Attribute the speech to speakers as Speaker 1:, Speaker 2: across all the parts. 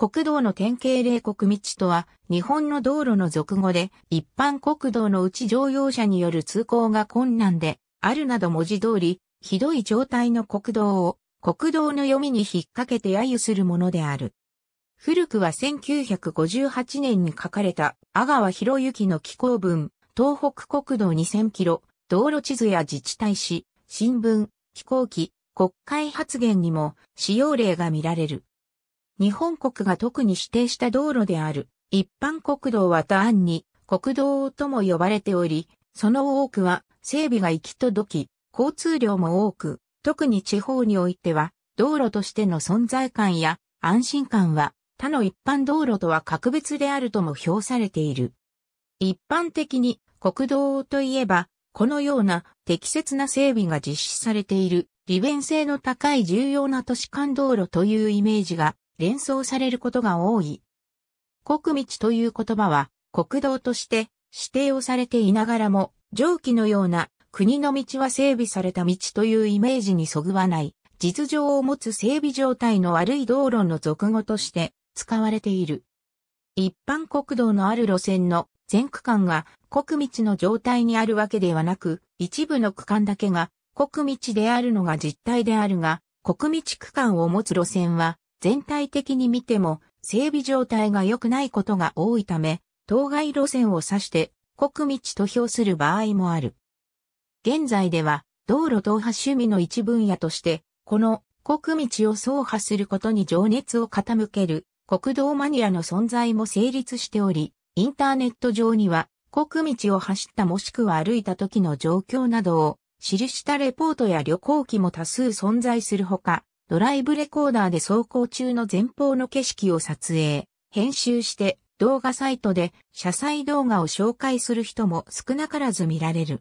Speaker 1: 国道の典型例国道とは、日本の道路の俗語で、一般国道のうち乗用車による通行が困難で、あるなど文字通り、ひどい状態の国道を、国道の読みに引っ掛けて揶揄するものである。古くは1958年に書かれた、阿川博之の紀行文、東北国道2000キロ、道路地図や自治体史、新聞、飛行機、国会発言にも、使用例が見られる。日本国が特に指定した道路である。一般国道は単案に国道とも呼ばれており、その多くは整備が行き届き、交通量も多く、特に地方においては道路としての存在感や安心感は他の一般道路とは格別であるとも評されている。一般的に国道といえば、このような適切な整備が実施されている利便性の高い重要な都市間道路というイメージが連想されることが多い。国道という言葉は国道として指定をされていながらも、上記のような国の道は整備された道というイメージにそぐわない、実情を持つ整備状態の悪い道路の俗語として使われている。一般国道のある路線の全区間が国道の状態にあるわけではなく、一部の区間だけが国道であるのが実態であるが、国道区間を持つ路線は全体的に見ても整備状態が良くないことが多いため、当該路線を指して国道と評する場合もある。現在では道路踏破趣味の一分野として、この国道を走破することに情熱を傾ける国道マニアの存在も成立しており、インターネット上には国道を走ったもしくは歩いた時の状況などを記したレポートや旅行記も多数存在するほか、ドライブレコーダーで走行中の前方の景色を撮影、編集して動画サイトで車載動画を紹介する人も少なからず見られる。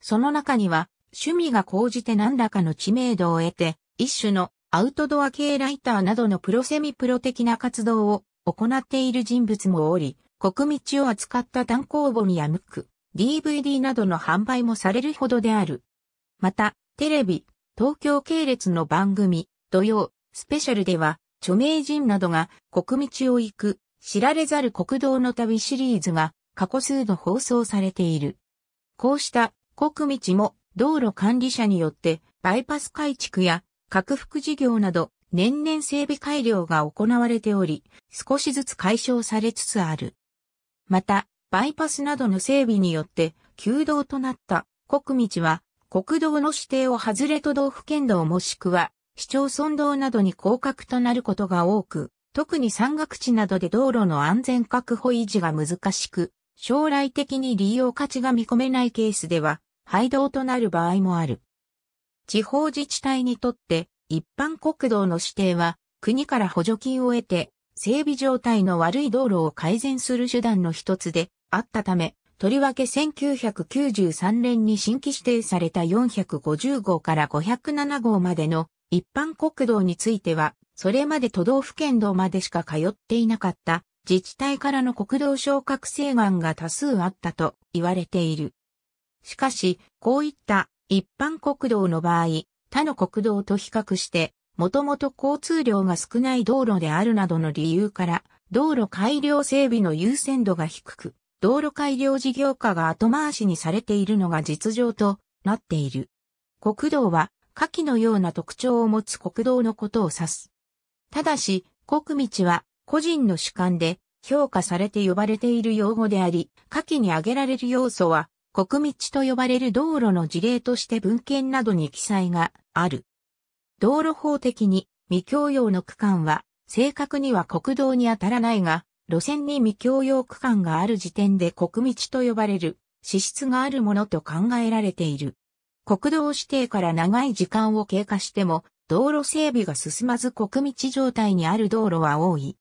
Speaker 1: その中には趣味が高じて何らかの知名度を得て一種のアウトドア系ライターなどのプロセミプロ的な活動を行っている人物もおり、国道を扱った単行本やムック、DVD などの販売もされるほどである。また、テレビ、東京系列の番組、土曜、スペシャルでは、著名人などが国道を行く、知られざる国道の旅シリーズが過去数度放送されている。こうした国道も道路管理者によってバイパス改築や拡幅事業など年々整備改良が行われており、少しずつ解消されつつある。また、バイパスなどの整備によって旧道となった国道は国道の指定を外れ都道府県道もしくは市町村道などに降格となることが多く、特に山岳地などで道路の安全確保維持が難しく、将来的に利用価値が見込めないケースでは、廃道となる場合もある。地方自治体にとって、一般国道の指定は、国から補助金を得て、整備状態の悪い道路を改善する手段の一つであったため、とりわけ1993年に新規指定された4 5号から507号までの一般国道については、それまで都道府県道までしか通っていなかった自治体からの国道昇格請願が多数あったと言われている。しかし、こういった一般国道の場合、他の国道と比較して、もともと交通量が少ない道路であるなどの理由から、道路改良整備の優先度が低く、道路改良事業化が後回しにされているのが実情となっている。国道は下記のような特徴を持つ国道のことを指す。ただし、国道は個人の主観で評価されて呼ばれている用語であり、下記に挙げられる要素は国道と呼ばれる道路の事例として文献などに記載がある。道路法的に未共用の区間は正確には国道に当たらないが、路線に未共用区間がある時点で国道と呼ばれる、資質があるものと考えられている。国道指定から長い時間を経過しても、道路整備が進まず国道状態にある道路は多い。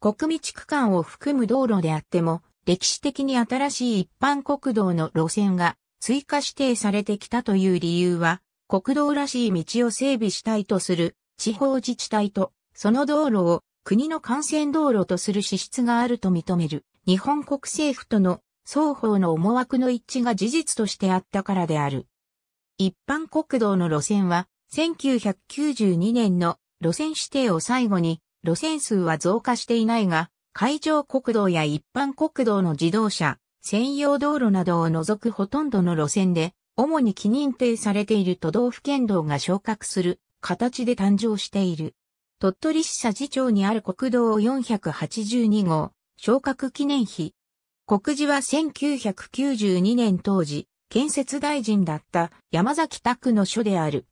Speaker 1: 国道区間を含む道路であっても、歴史的に新しい一般国道の路線が追加指定されてきたという理由は、国道らしい道を整備したいとする地方自治体と、その道路を国の幹線道路とする資質があると認める日本国政府との双方の思惑の一致が事実としてあったからである。一般国道の路線は、1992年の路線指定を最後に、路線数は増加していないが、海上国道や一般国道の自動車、専用道路などを除くほとんどの路線で、主に記認定されている都道府県道が昇格する形で誕生している。鳥取市佐治町にある国道482号、昇格記念碑。告示は1992年当時、建設大臣だった山崎拓の書である。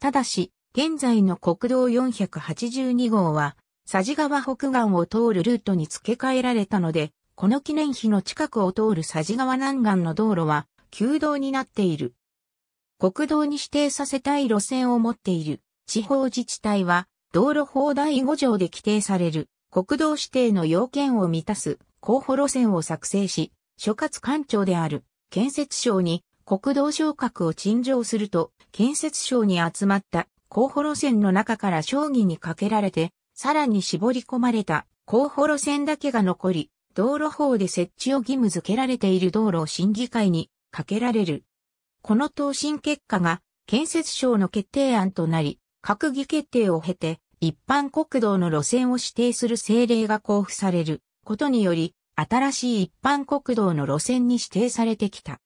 Speaker 1: ただし、現在の国道482号は、佐治川北岸を通るルートに付け替えられたので、この記念碑の近くを通る佐治川南岸の道路は、旧道になっている。国道に指定させたい路線を持っている地方自治体は、道路法第5条で規定される国道指定の要件を満たす候補路線を作成し、所轄官庁である。建設省に国道昇格を陳情すると、建設省に集まった候補路線の中から将棋にかけられて、さらに絞り込まれた候補路線だけが残り、道路法で設置を義務付けられている道路を審議会にかけられる。この答申結果が建設省の決定案となり、閣議決定を経て一般国道の路線を指定する政令が交付されることにより、新しい一般国道の路線に指定されてきた。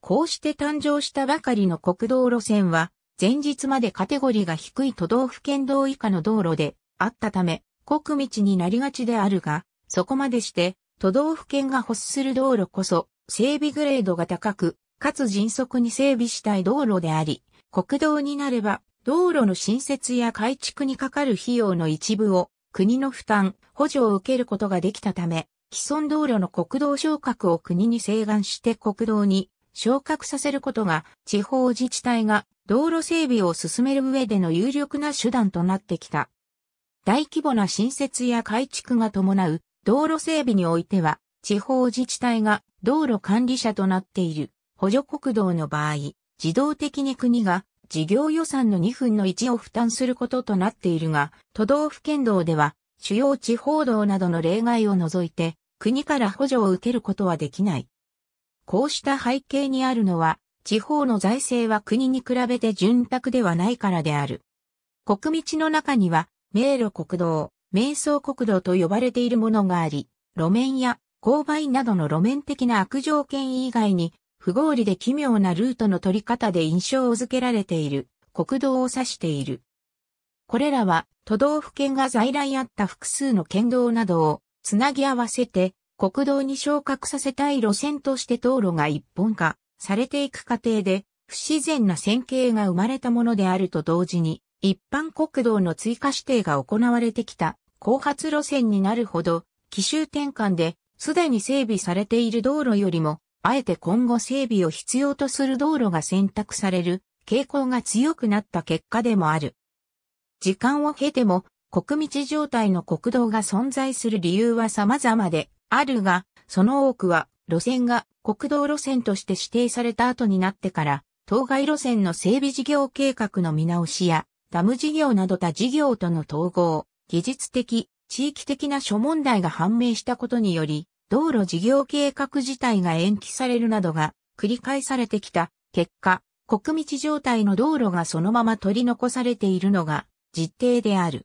Speaker 1: こうして誕生したばかりの国道路線は、前日までカテゴリーが低い都道府県道以下の道路であったため、国道になりがちであるが、そこまでして都道府県が欲する道路こそ整備グレードが高く、かつ迅速に整備したい道路であり、国道になれば道路の新設や改築にかかる費用の一部を国の負担、補助を受けることができたため、既存道路の国道昇格を国に請願して国道に昇格させることが地方自治体が道路整備を進める上での有力な手段となってきた。大規模な新設や改築が伴う道路整備においては地方自治体が道路管理者となっている補助国道の場合、自動的に国が事業予算の2分の1を負担することとなっているが、都道府県道では主要地方道などの例外を除いて国から補助を受けることはできない。こうした背景にあるのは、地方の財政は国に比べて潤沢ではないからである。国道の中には、迷路国道、迷走国道と呼ばれているものがあり、路面や勾配などの路面的な悪条件以外に、不合理で奇妙なルートの取り方で印象を付けられている、国道を指している。これらは、都道府県が在来あった複数の県道などを、つなぎ合わせて、国道に昇格させたい路線として道路が一本化されていく過程で、不自然な線形が生まれたものであると同時に、一般国道の追加指定が行われてきた後発路線になるほど、奇襲転換で、すでに整備されている道路よりも、あえて今後整備を必要とする道路が選択される傾向が強くなった結果でもある。時間を経ても国道状態の国道が存在する理由は様々であるが、その多くは路線が国道路線として指定された後になってから、当該路線の整備事業計画の見直しや、ダム事業など他事業との統合、技術的、地域的な諸問題が判明したことにより、道路事業計画自体が延期されるなどが繰り返されてきた結果、国道状態の道路がそのまま取り残されているのが実定である。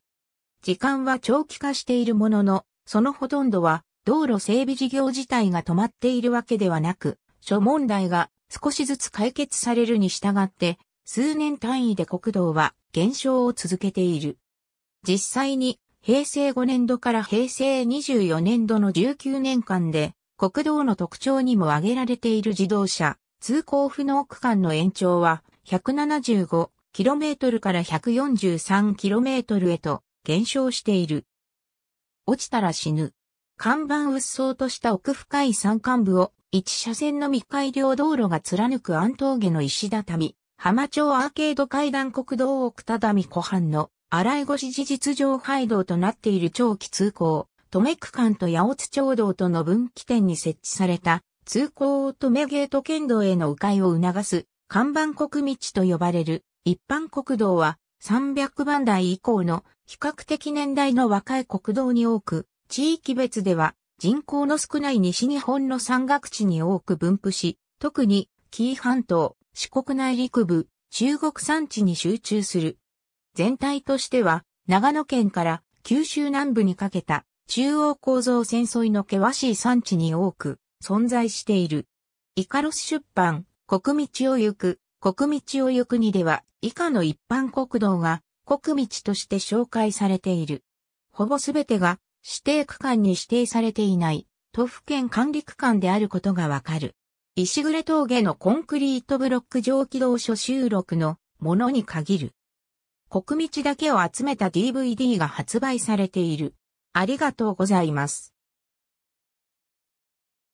Speaker 1: 時間は長期化しているものの、そのほとんどは道路整備事業自体が止まっているわけではなく、諸問題が少しずつ解決されるに従って、数年単位で国道は減少を続けている。実際に平成5年度から平成24年度の19年間で国道の特徴にも挙げられている自動車、通行不能区間の延長は 175km から 143km へと減少している。落ちたら死ぬ。看板うっそうとした奥深い山間部を一車線の未開良道路が貫く安峠の石畳、浜町アーケード階段国道奥只見湖畔の洗い越し事実上廃道となっている長期通行、止め区間と八津町道との分岐点に設置された通行を止めゲート県道への迂回を促す看板国道と呼ばれる一般国道は300番台以降の比較的年代の若い国道に多く、地域別では人口の少ない西日本の山岳地に多く分布し、特に紀伊半島、四国内陸部、中国山地に集中する。全体としては、長野県から九州南部にかけた中央構造線沿いの険しい山地に多く存在している。イカロス出版、国道を行く国道を行くにでは以下の一般国道が国道として紹介されている。ほぼすべてが指定区間に指定されていない都府県管理区間であることがわかる。石暮峠のコンクリートブロック上軌道所収録のものに限る。国道だけを集めた DVD が発売されている。ありがとうございます。